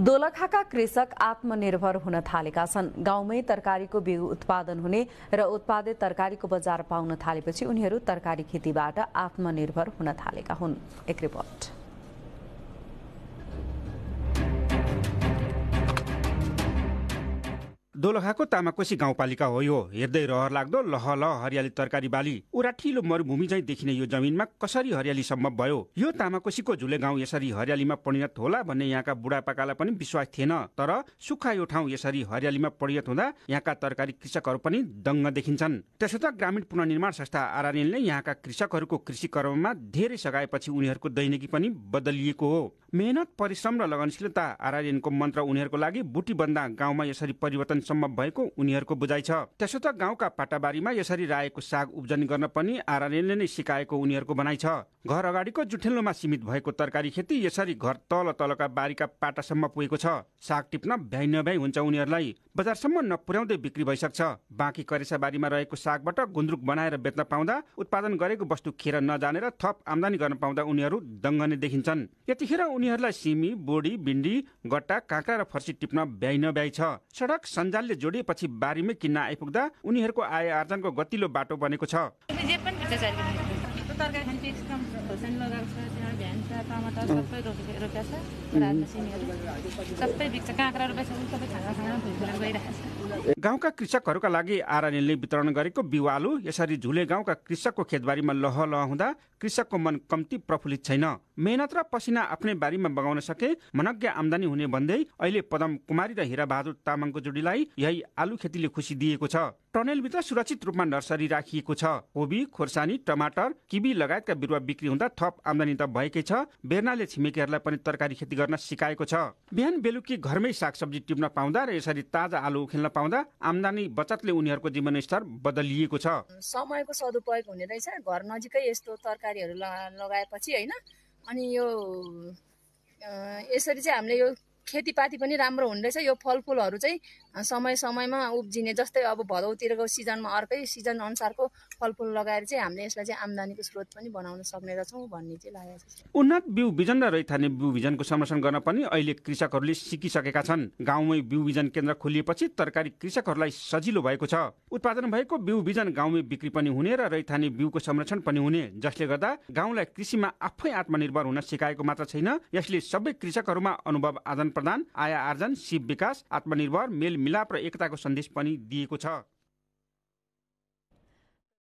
दोलखाका कृषक आत्मनिर्भर हुन थालेका छन् गाउँमै तरकारीको बिउ उत्पादन हुने र उत्पादित तरकारीको बजार पाउन थालेपछि उनीहरू तरकारी खेतीबाट आत्मनिर्भर हुन थालेका हुन् एक रिपोर्ट दोलखाको तामाकोसी गाउँपालिका हो यो हेर्दै रहर लाग्दो लह लह हरियाली तरकारी बाली उराठिलो मरूभूमि चाहिँ देखिने यो जमिनमा कसरी हरियाली सम्भव भयो यो तामाकोसीको झुले गाउँ यसरी हरियालीमा परिणत होला भन्ने यहाँका बुढापाकालाई पनि विश्वास थिएन तर सुक्खा यो ठाउँ यसरी हरियालीमा परिणत हुँदा यहाँका तरकारी कृषकहरू पनि दङ्ग देखिन्छन् त्यसो त ग्रामीण पुनर्निर्माण संस्था आरआरएनले यहाँका कृषकहरूको कृषि कर्ममा धेरै सघाएपछि उनीहरूको दैनिकी पनि बदलिएको हो मेहनत परिश्रम र लगनशीलता आरआरएनको मन्त्र उनीहरूको लागि बुटीबन्दा गाउँमा यसरी परिवर्तन सम्भव भएको उनीहरूको बुझाइ छ त्यसो त गाउँका पाटाबारीमा यसरी रायोको साग उब्जनी गर्न पनि आरआरएनले नै सिकाएको उनीहरूको भनाइ छ घर अगाडिको जुठेल्लोमा सीमित भएको तरकारी खेती यसरी घर तल तलका बारीका पाटासम्म पुगेको छ साग टिप्न भ्याइ नभ्याइ हुन्छ उनीहरूलाई बजारसम्म नपुर्याउँदै बिक्री भइसक्छ बाँकी करेसा बारीमा रहेको सागबाट गुन्द्रुक बनाएर बेच्न पाउँदा उत्पादन गरेको वस्तु खेर नजानेर थप आमदानी गर्न पाउँदा उनीहरू दङ्गने देखिन्छन् यतिखेर उनीहरूलाई सिमी बोडी भिन्डी गट्टा काँक्रा र फर्सी टिप्न भ्याइ नभ्याइ छ सडक सञ्जालले जोडिएपछि बारीमै किन्न आइपुग्दा उनीहरूको आय आर्जनको गतिलो बाटो बनेको छ गाउँका कृषकहरूका लागि आरएनएलले वितरण गरेको बिवालु यसरी झुले गाउँका कृषकको खेतबारीमा लह हुँदा कृषकको मन कम्ती प्रफुल्लित छैन मेहनत र पसिना आफ्नै बारीमा बगाउन सके मनज्ञ आमदानी हुने भन्दै अहिले पदम कुमारी र हिराबहादुर तामाङको जोडीलाई यही आलु खेतीले खुसी दिएको छ टनेलभित्र सुरक्षित रूपमा नर्सरी राखिएको छ कोबी खोर्सानी टमाटर किबी लगायतका बिरुवा बिक्री हुँदा थप आमदानी त भएकै छ बेर्नाले छिमेकीहरूलाई पनि तरकारी खेती गर्न सिकाएको छ बिहान बेलुकी घरमै सागसब्जी टिप्न पाउँदा र यसरी ताजा आलु उखेल्न पाउँदा आमदानी बचतले उनीहरूको जीवनस्तर बदलिएको छ समयको सदुपयोग हुने रहेछ घर नजिकै यस्तो तरकारीहरू लगाएपछि होइन अनि यो यसरी चाहिँ हामीले यो खेतीपाती पनि राम्रो हुँदैछ यो फलफुलहरू चाहिँ समय समयमा उब्जिने जस्तै अब भदौतिरको सिजनमा अर्कै सिजन अनुसारको फलफुल लगाएर चाहिँ हामीले यसलाई चाहिँ आम्दानीको स्रोत पनि बनाउन सक्ने रहेछौँ भन्ने चाहिँ लागेको छ उन्नत बिउ बिजन र रैथाने बिउ बिजनको संरक्षण गर्न पनि अहिले कृषकहरूले सिकिसकेका छन् गाउँमै बिउ बिजन केन्द्र खोलिएपछि तरकारी कृषकहरूलाई सजिलो भएको छ उत्पादन भएको बिउ बिजन गाउँमै बिक्री पनि हुने र रैथाने बिउको संरक्षण पनि हुने जसले गर्दा गाउँलाई कृषिमा आफै आत्मनिर्भर हुन सिकाएको मात्र छैन यसले सबै कृषकहरूमा अनुभव आदान प्रदान आय आर्जन शिव विकास आत्मनिर्भर मेलमिलाप र एकताको सन्देश पनि दिएको छ